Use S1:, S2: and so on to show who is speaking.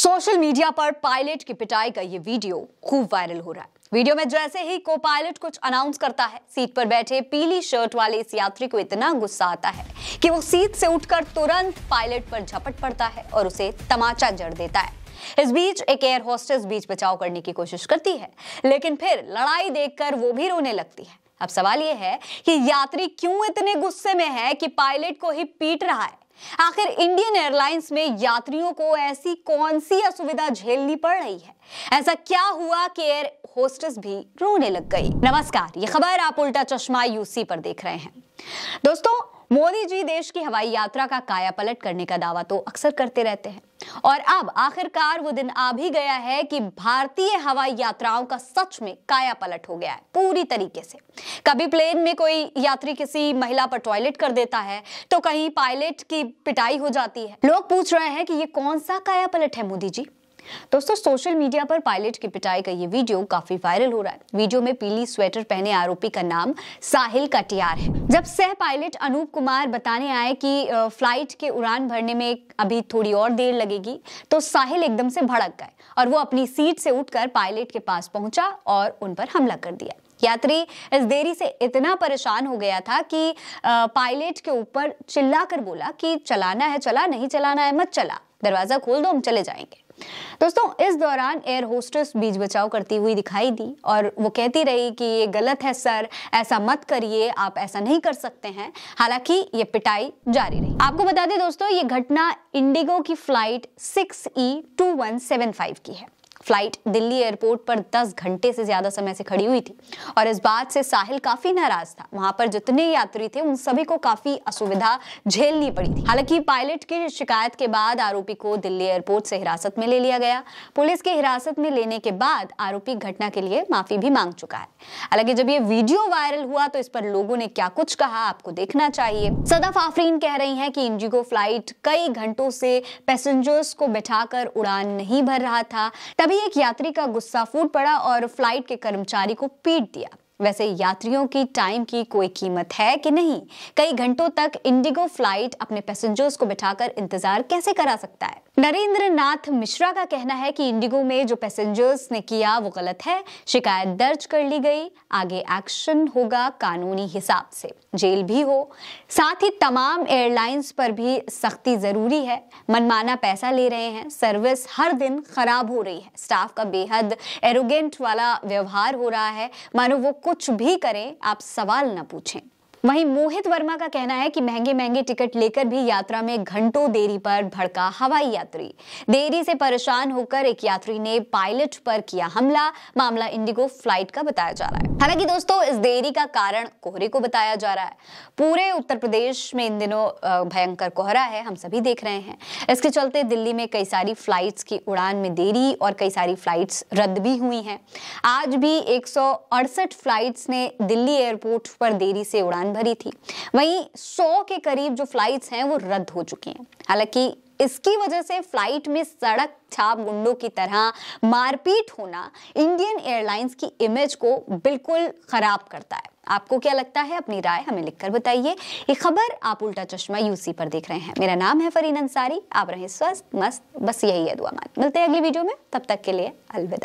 S1: social media पर pilot की पिटाई का ये वीडियो खूब वायरल हो रहा है वीडियो में जैसे ही को पायलट कुछ अनाउंस करता है सीट पर बैठे पीली शर्ट वाले इस यात्री को इतना गुस्सा आता है कि वो सीट से उठकर तुरंत पायलट पर झपट पड़ता है और उसे तमाचा जड़ देता है इस बीच एक एयर होस्टेस बीच बचाव करने की कोशिश करती है लेकिन फिर लड़ाई देखकर वो भी रोने लगती है अब सवाल यह है कि यात्री क्यों इतने गुस्से में है कि पायलट को ही पीट रहा है आखिर इंडियन एयरलाइंस में यात्रियों को ऐसी कौन सी असुविधा झेलनी पड़ रही है ऐसा क्या हुआ कि एयर होस्टेस भी रोने लग गई नमस्कार ये खबर आप उल्टा चश्मा यूसी पर देख रहे हैं दोस्तों मोदी जी देश की हवाई यात्रा का कायापलट करने का दावा तो अक्सर करते रहते हैं और अब आखिरकार वो दिन आ भी गया है कि भारतीय हवाई यात्राओं का सच में काया पलट हो गया है पूरी तरीके से कभी प्लेन में कोई यात्री किसी महिला पर टॉयलेट कर देता है तो कहीं पायलट की पिटाई हो जाती है लोग पूछ रहे हैं कि ये कौन सा काया पलट है मोदी जी दोस्तों सोशल मीडिया पर पायलट की पिटाई का ये वीडियो काफी वायरल हो रहा है वीडियो में पीली स्वेटर पहने आरोपी का नाम साहिल कटियार है जब सह पायलट अनूप कुमार बताने आए कि फ्लाइट के उड़ान भरने में अभी थोड़ी और देर लगेगी तो साहिल एकदम से भड़क गए और वो अपनी सीट से उठकर पायलट के पास पहुंचा और उन पर हमला कर दिया यात्री इस देरी से इतना परेशान हो गया था कि पायलट के ऊपर चिल्लाकर बोला कि चलाना है चला नहीं चलाना है मत चला दरवाजा खोल दो हम चले जाएंगे दोस्तों इस दौरान एयर होस्टेस बीच बचाव करती हुई दिखाई दी और वो कहती रही कि ये गलत है सर ऐसा मत करिए आप ऐसा नहीं कर सकते हैं हालांकि ये पिटाई जारी रही आपको बता दें दोस्तों ये घटना इंडिगो की flight six E two one seven five की है फ्लाइट दिल्ली एयरपोर्ट पर 10 घंटे से ज़्यादा समय से खड़ी हुई थी और इस बात से साहिल काफ़ी नाराज़ था वहां पर जितने यात्री थे उन सभी को काफ़ी असुविधा झेलनी पड़ी थी हालांकि पायलट की शिकायत के बाद आरोपी को दिल्ली एयरपोर्ट से हिरासत में ले लिया गया पुलिस के हिरासत में लेने के बाद आरोपी घटना के लिए माफ़ी भी मांग चुका है हालांकि जब ये वीडियो वायरल हुआ तो इस पर लोगों ने क्या कुछ कहा आपको देखना चाहिए सदफ आफरीन कह रही है कि इंडिगो फ्लाइट कई घंटों से पैसेंजर्स को बैठाकर उड़ान नहीं भर रहा था तब तभी एक यात्री का गुस्सा फूट पड़ा और फ्लाइट के कर्मचारी को पीट दिया वैसे यात्रियों की टाइम की कोई कीमत है कि नहीं कई घंटों तक इंडिगो फ्लाइट अपने पैसेंजर्स को बिठाकर इंतजार कैसे करा सकता है नरेंद्र नाथ मिश्रा का कहना है कि इंडिगो में जो पैसेंजर्स ने किया वो गलत है शिकायत दर्ज कर ली गई आगे एक्शन होगा कानूनी हिसाब से जेल भी हो साथ ही तमाम एयरलाइंस पर भी सख्ती जरूरी है मनमाना पैसा ले रहे हैं सर्विस हर दिन खराब हो रही है स्टाफ का बेहद एरोगेंट वाला व्यवहार हो रहा है मानो वो कुछ भी करें आप सवाल ना पूछें वहीं मोहित वर्मा का कहना है कि महंगे महंगे टिकट लेकर भी यात्रा में घंटों देरी पर भड़का हवाई यात्री देरी से परेशान होकर एक यात्री ने पायलट पर किया हमला मामला इंडिगो फ्लाइट का बताया जा रहा है हालांकि दोस्तों इस देरी का कारण कोहरे को बताया जा रहा है पूरे उत्तर प्रदेश में इन दिनों भयंकर कोहरा है हम सभी देख रहे हैं इसके चलते दिल्ली में कई सारी फ्लाइट्स की उड़ान में देरी और कई सारी फ्लाइट्स रद्द भी हुई हैं आज भी एक फ्लाइट्स ने दिल्ली एयरपोर्ट पर देरी से उड़ान भरी थी वहीं सौ के करीब जो फ्लाइट्स हैं वो रद्द हो चुकी हैं हालांकि इसकी वजह से फ्लाइट में सड़क छाप गुंडों की तरह मारपीट होना इंडियन एयरलाइंस की इमेज को बिल्कुल खराब करता है आपको क्या लगता है अपनी राय हमें लिखकर बताइए ये खबर आप उल्टा चश्मा यूसी पर देख रहे हैं मेरा नाम है फरीन अंसारी आप रहे स्वस्थ मस्त बस यही है दुआ मान मिलते हैं अगली वीडियो में तब तक के लिए अलविदा